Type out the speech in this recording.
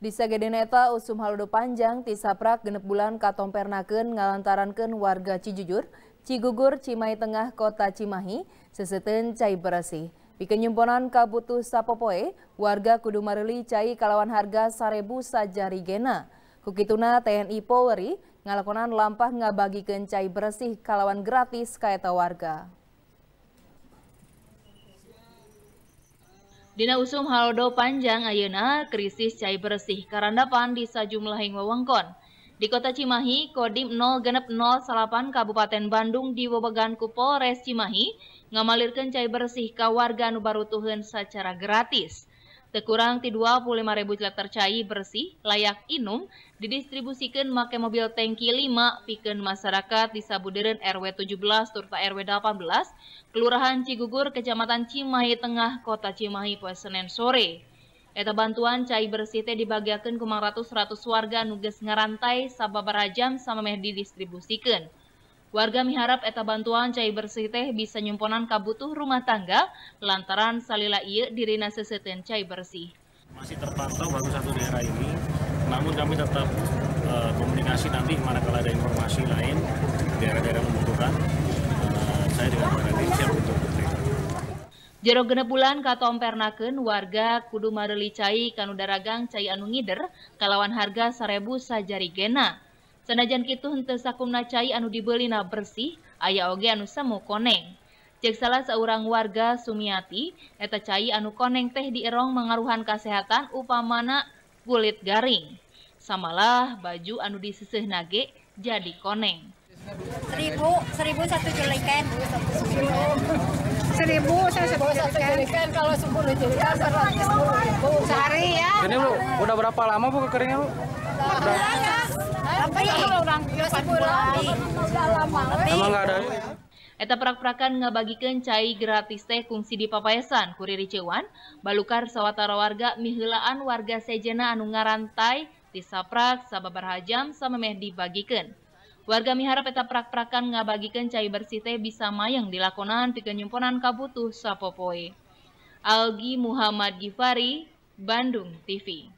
Di Sagedeneta usum haludo panjang tisaprak genep bulan katompernakeun Ngalantarankan, warga Cijujur, Cigugur, Cimahi Tengah, Kota Cimahi, seseten cai bersih. Pikenyumponan kabutuh sapopoe, warga Kudumareli cai kalawan harga sarebu sajari gena. Kukituna TNI Polri ngalakonan lampah ngabagikan cai bersih kalawan gratis kaita warga. Dina usum haldo panjang ayeuna krisis cai bersih karena karandapan di sajumlah ing wewengkon. Di kota Cimahi, Kodim 0608 Kabupaten Bandung di Wobegan Kupol Polres Cimahi ngamalirkan cai bersih ke warga nu secara gratis. Tekurang ti 25.000 liter cai bersih layak inum didistribusikan make mobil tangki 5 pikeun masyarakat di Sabuderen RW 17 turta RW 18, Kelurahan Cigugur, Kecamatan Cimahi Tengah, Kota Cimahi poe Senin sore. Eta bantuan cai bersih teh dibagiakeun ke 100 ratus warga nuges ngarantai sababaraha jam di didistribusikan. Warga miharap eta bantuan cai bersih teh bisa nyumponan kabutuh rumah tangga lantaran salila iya dirina seseten cai bersih. Masih terpantau baru satu daerah ini, namun kami tetap e, komunikasi nanti manakala ada informasi lain daerah-daerah membutuhkan. E, saya dengan Pak Nadine siap untuk Jero genep bulan pernaken warga kudu mareli cai kanu daragang cai anu ngider kalawan harga sarebu sajari gena. Senajan kitu henteu sakumna cai anu dibelina bersih, aya oge anu semu koneng. Cek salah seorang warga Sumiati, eta cai anu koneng teh dierong mengaruhan kesehatan upamana kulit garing. Samalah baju anu disisih nage jadi koneng. Seribu, seribu satu culikan. Seribu, seribu satu culikan. Kalau sepuluh culikan, seratus ribu. Sehari ya. Ini bu, udah berapa lama bu kekeringnya bu? Udah. Emang nggak ada. Eta prak-prakan ngabagikeun cai gratis teh kungsi di papayasan kuriri cewan, balukar sawatara warga mihilaan warga sejena anu ngarantai di saprak sababar hajam meh dibagikan. Warga miharap eta prak-prakan ngabagikeun cai bersih teh bisa mayang dilakonan pikeun nyumponan kabutuh sapopoe. Algi Muhammad Gifari, Bandung TV.